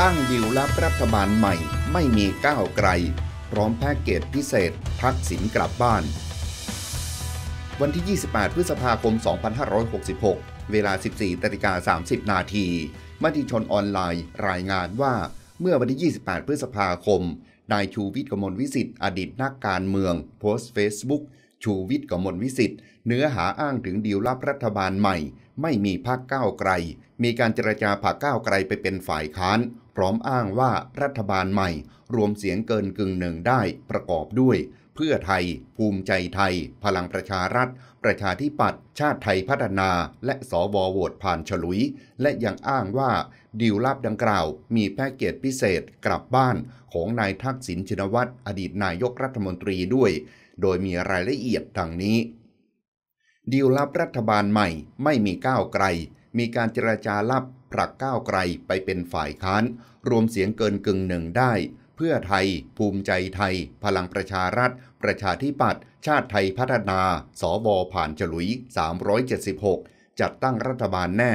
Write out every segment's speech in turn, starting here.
อ้างดิวแับรัฐบาลใหม่ ไม่มีก้าวไกล พร้อมแพ็กเกจพิเศษ ทักษิณกลับบ้าน วันที่ 28 พฤษภาคม 2566 เวลา 14ตริกา30 นาทีมติชนออนไลน์รายงานว่าเมื่อวันที่ 28 พฤษภาคมนายชูวิทย์กมลวิสิทธิ์อดีตนักการเมือง โพสต์เฟซบุ๊กชูวิทย์กมลวิสิทธิ์เนื้อหาอ้างถึงดีลลับรัฐบาลใหม่ไม่มีพรรคก้าวไกล มีการเจรจาพรรคก้าวไกลไปเป็นฝ่ายค้าน พร้อมอ้างว่ารัฐบาลใหม่รวมเสียงเกินกึ่งหนึ่งได้ประกอบด้วย เพื่อไทย ภูมิใจไทย พลังประชารัฐ ประชาธิปัตย์ชาติไทยพัฒนา และสวโหวตผ่านฉลุย และยังอ้างว่าดีลลับดังกล่าว มีแพ็กเกจพิเศษกลับบ้านของนายทักษิณชินวัตรอดีตนายกรัฐมนตรีด้วย โดยมีรายละเอียดดังนี้ดีลลับรัฐบาลใหม่ ไม่มีก้าวไกล มีการเจรจาลับผลักก้าวไกลไปเป็นฝ่ายค้าน รวมเสียงเกินกึ่งหนึ่งได้ เพื่อไทย ภูมิใจไทย พลังประชารัฐ ประชาธิปัตย์ชาติไทยพัฒนาสวผ่านฉลุย 376 จัดตั้งรัฐบาลแน่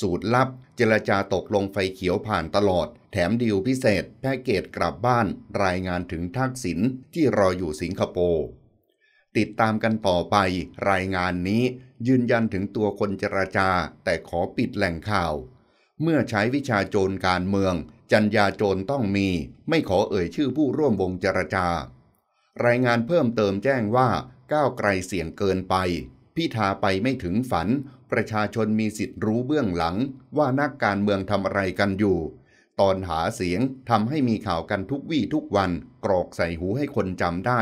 สูตรลับเจรจาตกลงไฟเขียวผ่านตลอด แถมดีลพิเศษแพ็กเกจกลับบ้าน รายงานถึงทักษิณที่รออยู่สิงคโปร์ติดตามกันต่อไป รายงานนี้ยืนยันถึงตัวคนเจราจาแต่ขอปิดแหล่งข่าว เมื่อใช้วิชาโจรการเมือง จัญญาโจรต้องมี ไม่ขอเอ่ยชื่อผู้ร่วมวงเจราจา รายงานเพิ่มเติมแจ้งว่าก้าวไกลเสี่ยงเกินไป พิธาไปไม่ถึงฝัน ประชาชนมีสิทธิ์รู้เบื้องหลังว่านักการเมืองทำอะไรกันอยู่ ตอนหาเสียงทำให้มีข่าวกันทุกวี่ทุกวันกรอกใส่หูให้คนจำได้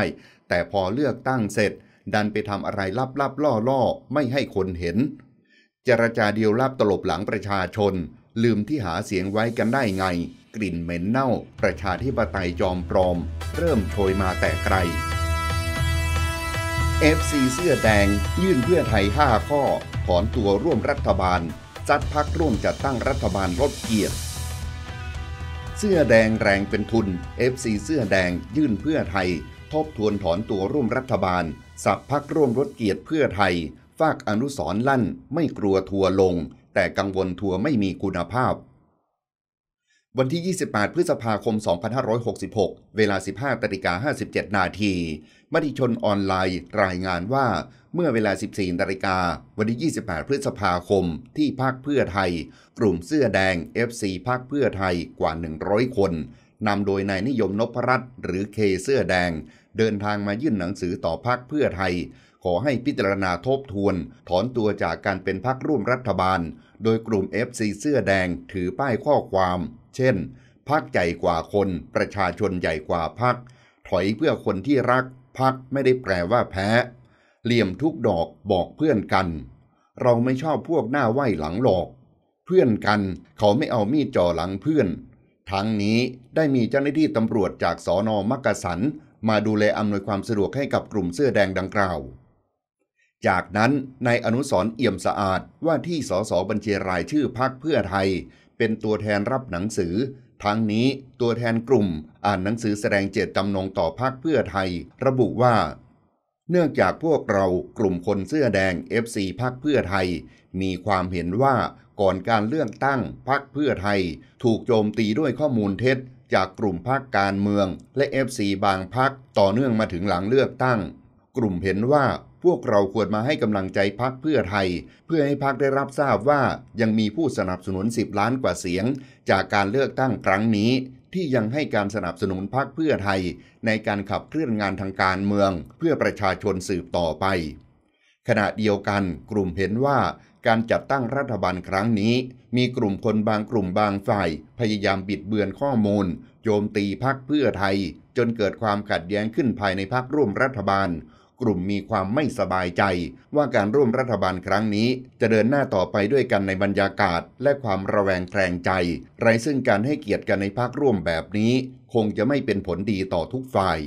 แต่พอเลือกตั้งเสร็จ ดันไปทำอะไรลับๆ ล่อๆ ไม่ให้คนเห็นเจรจาเดียวลาบตลบหลังประชาชน ลืมที่หาเสียงไว้กันได้ไง กลิ่นเหม็นเน่า ประชาธิปไตยจอมปลอม เริ่มโชยมาแต่ไกล FC เสื้อแดงยื่นเพื่อไทย 5 ข้อถอนตัวร่วมรัฐบาล จัดพักร่วมจัดตั้งรัฐบาลลดเกียรติ เสื้อแดงแรงเป็นทุน FC เสื้อแดงยื่นเพื่อไทยทบทวนถอนตัวร่วมรัฐบาลสับพักร่วมรถเกียรติเพื่อไทย ฝากอนุสรลั่นไม่กลัวทัวลง แต่กังวลทัวไม่มีคุณภาพ วันที่ 28 พฤษภาคม 2566 เวลา 15ตริกา57 นาทีมติชนออนไลน์รายงานว่าเมื่อเวลา 14 นาฬิกาวันที่ 28 พฤษภาคม ที่พักเพื่อไทย กลุ่มเสื้อแดง FC พักเพื่อไทยกว่า 100 คนนำโดยนายนิยมนพรัตน์หรือเคเสื้อแดงเดินทางมายื่นหนังสือต่อพักเพื่อไทย ขอให้พิจารณาทบทวน ถอนตัวจากการเป็นพักร่วมรัฐบาล โดยกลุ่มเอฟซีเสื้อแดงถือป้ายข้อความ เช่นพักใหญ่กว่าคน ประชาชนใหญ่กว่าพัก ถอยเพื่อคนที่รัก พักไม่ได้แปลว่าแพ้ เหลี่ยมทุกดอกบอกเพื่อนกัน เราไม่ชอบพวกหน้าไหวหลังหลอก เพื่อนกัน เขาไม่เอามีดจ่อหลังเพื่อน ทั้งนี้ได้มีเจ้าหน้าที่ตำรวจจากสอนอมักกะสันมาดูแลอำนวยความสะดวกให้กับกลุ่มเสื้อแดงดังกล่าว จากนั้นนายอนุสรเอี่ยมสะอาดว่าที่สสบัญชีรายชื่อพักเพื่อไทย เป็นตัวแทนรับหนังสือ ทั้งนี้ตัวแทนกลุ่มอ่านหนังสือแสดงเจตจำนงต่อพักเพื่อไทย ระบุว่า เนื่องจากพวกเรากลุ่มคนเสื้อแดง FC พักเพื่อไทยมีความเห็นว่าก่อนการเลือกตั้งพักเพื่อไทย ถูกโจมตีด้วยข้อมูลเท็จจากกลุ่มพักการเมือง และ f ีบางพักต่อเนื่องมาถึงหลังเลือกตั้ง กลุ่มเห็นว่าพวกเราควรมาให้กำลังใจพักเพื่อไทย เพื่อให้พักได้รับทราบว่ายังมีผู้สนับสนุน10 ล้านกว่าเสียง จากการเลือกตั้งครั้งนี้ ที่ยังให้การสนับสนุนพักเพื่อไทย ในการขับเคลื่อนงานทางการเมือง เพื่อประชาชนสืบต่อไปขณะเดียวกัน กลุ่มเห็นว่าการจัดตั้งรัฐบาลครั้งนี้ มีกลุ่มคนบางกลุ่มบางฝ่าย พยายามบิดเบือนข้อมูล โจมตีพักเพื่อไทย จนเกิดความขัดแย้งขึ้นภายในพักร่วมรัฐบาล กลุ่มมีความไม่สบายใจ ว่าการร่วมรัฐบาลครั้งนี้ จะเดินหน้าต่อไปด้วยกันในบรรยากาศ และความระแวงแคลงใจไรซึ่งการให้เกียรติกันในพักร่วมแบบนี้ คงจะไม่เป็นผลดีต่อทุกฝ่าย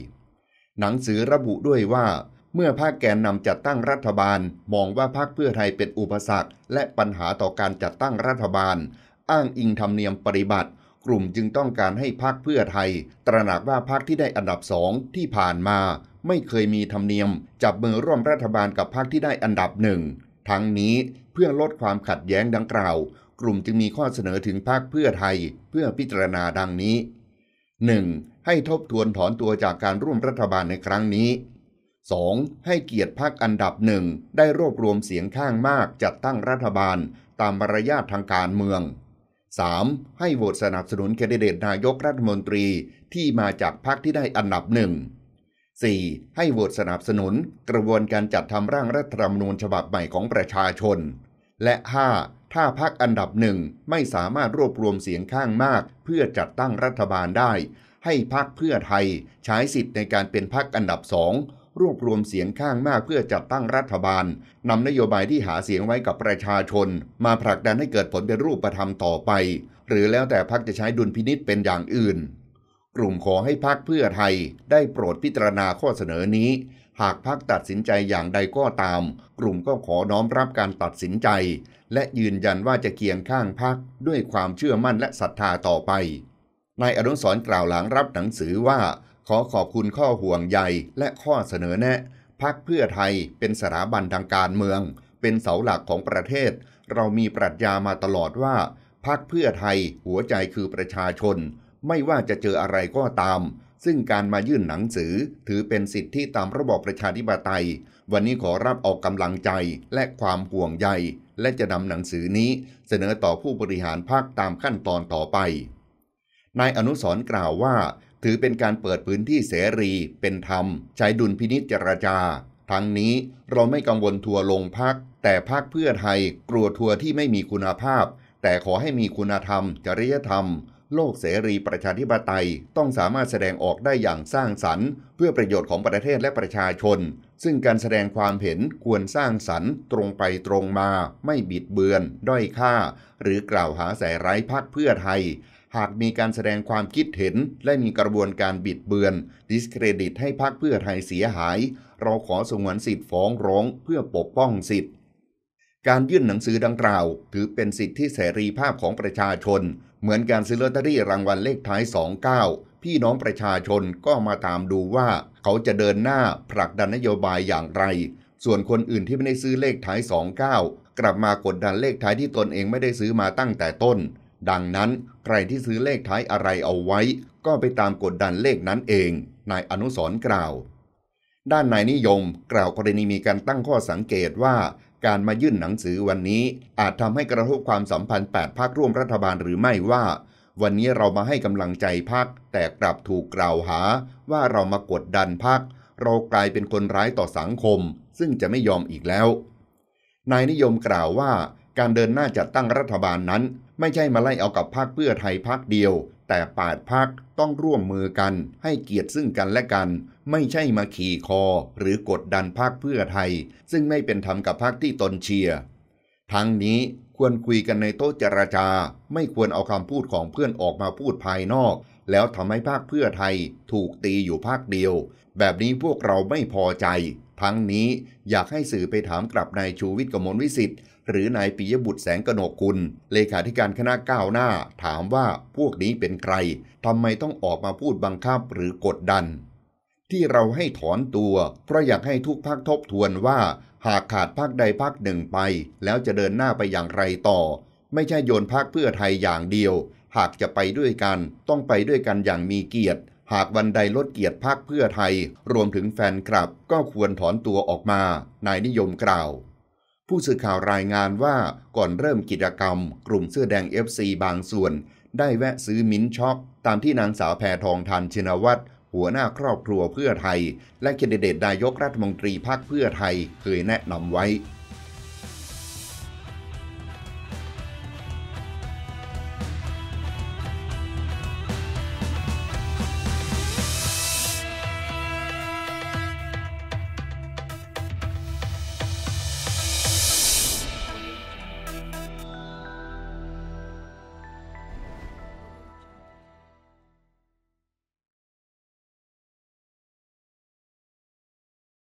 หนังสือระบุด้วยว่าเมื่อพรรคแกนนำจัดตั้งรัฐบาล มองว่าพรรคเพื่อไทยเป็นอุปสรรค และปัญหาต่อการจัดตั้งรัฐบาล อ้างอิงธรรมเนียมปฏิบัติ กลุ่มจึงต้องการให้พรรคเพื่อไทย ตระหนักว่าพรรคที่ได้อันดับสองที่ผ่านมา ไม่เคยมีธรรมเนียมจับมือร่วมรัฐบาลกับพรรคที่ได้อันดับหนึ่งทั้งนี้เพื่อลดความขัดแย้งดังกล่าว กลุ่มจึงมีข้อเสนอถึงพรรคเพื่อไทยเพื่อพิจารณาดังนี้ 1. ให้ทบทวนถอนตัวจากการร่วมรัฐบาลในครั้งนี้ 2. ให้เกียรติพรรคอันดับหนึ่งได้รวบรวมเสียงข้างมากจัดตั้งรัฐบาลตามมารยาททางการเมือง 3. ให้โหวตสนับสนุนแคนดิเดตนายกรัฐมนตรีที่มาจากพรรคที่ได้อันดับหนึ่ง 4. ให้โหวตสนับสนุนกระบวนการจัดทำร่างรัฐธรรมนูญฉบับใหม่ของประชาชน และ 5. ถ้าพรรคอันดับหนึ่งไม่สามารถรวบรวมเสียงข้างมากเพื่อจัดตั้งรัฐบาลได้ ให้พรรคเพื่อไทยใช้สิทธิ์ในการเป็นพรรคอันดับสองรวบรวมเสียงข้างมากเพื่อจัดตั้งรัฐบาลนำนโยบายที่หาเสียงไว้กับประชาชน มาผลักดันให้เกิดผลเป็นรูปธรรมต่อไป หรือแล้วแต่พักจะใช้ดุลพินิษเป็นอย่างอื่น กลุ่มขอให้พักเพื่อไทย ได้โปรดพิจารณาข้อเสนอนี้ หากพักตัดสินใจอย่างใดก็ตาม กลุ่มก็ขอน้อมรับการตัดสินใจ และยืนยันว่าจะเคียงข้างพักด้วยความเชื่อมั่นและศรัทธาต่อไปนายอนุสรกล่าวหลังรับหนังสือว่าขอขอบคุณข้อห่วงใยและข้อเสนอแนะ พักเพื่อไทยเป็นสถาบันทางการเมือง เป็นเสาหลักของประเทศ เรามีปรัชญามาตลอดว่าพักเพื่อไทยหัวใจคือประชาชน ไม่ว่าจะเจออะไรก็ตาม ซึ่งการมายื่นหนังสือถือเป็นสิทธิตามระบอบประชาธิปไตย วันนี้ขอรับออกกำลังใจและความห่วงใยและจะนำหนังสือนี้เสนอต่อผู้บริหารพักตามขั้นตอนต่อไปนายอนุสรกล่าวว่าถือเป็นการเปิดพื้นที่เสรี เป็นธรรม ใช้ดุลพินิจจรจา ทั้งนี้เราไม่กังวลทัวลงพัก แต่พักเพื่อไทยกลัวทัวที่ไม่มีคุณภาพ แต่ขอให้มีคุณธรรม จริยธรรม โลกเสรีประชาธิปไตยต้องสามารถแสดงออกได้อย่างสร้างสรรค์ เพื่อประโยชน์ของประเทศและประชาชน ซึ่งการแสดงความเห็นควรสร้างสรรค์ ตรงไปตรงมา ไม่บิดเบือนด้อยค่า หรือกล่าวหาใส่ร้ายพักเพื่อไทยหากมีการแสดงความคิดเห็นและมีกระบวนการบิดเบือนดิสเครดิตให้พักเพื่อไทยเสียหาย เราขอสงวนสิทธิ์ฟ้องร้องเพื่อปกป้องสิทธิ์ การยื่นหนังสือดังกล่าวถือเป็นสิทธิเสรีภาพของประชาชน เหมือนการซื้อลอตเตอรี่รางวัลเลขท้าย 29 พี่น้องประชาชนก็มาตามดูว่าเขาจะเดินหน้าผลักดันนโยบายอย่างไร ส่วนคนอื่นที่ไม่ได้ซื้อเลขท้าย 29 กลับมากดดันเลขท้ายที่ตนเองไม่ได้ซื้อมาตั้งแต่ต้นดังนั้น ใครที่ซื้อเลขท้ายอะไรเอาไว้ ก็ไปตามกดดันเลขนั้นเอง นายอนุสรกล่าว ด้านนายนิยมกล่าวกรณีมีการตั้งข้อสังเกตว่า การมายื่นหนังสือวันนี้ อาจทำให้กระทบความสัมพันธ์8พักร่วมรัฐบาลหรือไม่ว่า วันนี้เรามาให้กำลังใจพัก แต่กลับถูกกล่าวหาว่าเรามากดดันพัก เรากลายเป็นคนร้ายต่อสังคม ซึ่งจะไม่ยอมอีกแล้ว นายนิยมกล่าวว่า การเดินหน้าจัดตั้งรัฐบาลนั้นไม่ใช่มาไล่เอากับพรรคเพื่อไทยพรรคเดียว แต่ปาดพรรคต้องร่วมมือกัน ให้เกียรติซึ่งกันและกัน ไม่ใช่มาขี่คอหรือกดดันพรรคเพื่อไทย ซึ่งไม่เป็นธรรมกับพรรคที่ตนเชียร์ ทั้งนี้ควรคุยกันในโต๊ะเจรจา ไม่ควรเอาคำพูดของเพื่อนออกมาพูดภายนอกแล้วทำให้ภาคเพื่อไทย ถูกตีอยู่ภาคเดียว แบบนี้พวกเราไม่พอใจ ทั้งนี้อยากให้สื่อไปถามกลับนายชูวิทย์กมลวิสิทธิ์หรือนายปิยบุตรแสงกนกคุณ เลขาธิการคณะก้าวหน้า ถามว่าพวกนี้เป็นใครทำไมต้องออกมาพูดบังคับหรือกดดัน ที่เราให้ถอนตัว เพราะอยากให้ทุกภาคทบทวนว่า หากขาดภาคใดภาคหนึ่งไป แล้วจะเดินหน้าไปอย่างไรต่อ ไม่ใช่โยนภาคเพื่อไทยอย่างเดียวหากจะไปด้วยกันต้องไปด้วยกันอย่างมีเกียรติ หากวันใดลดเกียรติพรรคเพื่อไทย รวมถึงแฟนคลับก็ควรถอนตัวออกมานายนิยมกล่าว ผู้สื่อข่าวรายงานว่าก่อนเริ่มกิจกรรม กลุ่มเสื้อแดงเอฟซีบางส่วน ได้แวะซื้อมิ้นช็อกตามที่นางสาวแพทองทานชินวัตรหัวหน้าครอบครัวเพื่อไทย และเคนดเดตนายกรัฐมนตรีพรรคเพื่อไทยเคยแนะนำไว้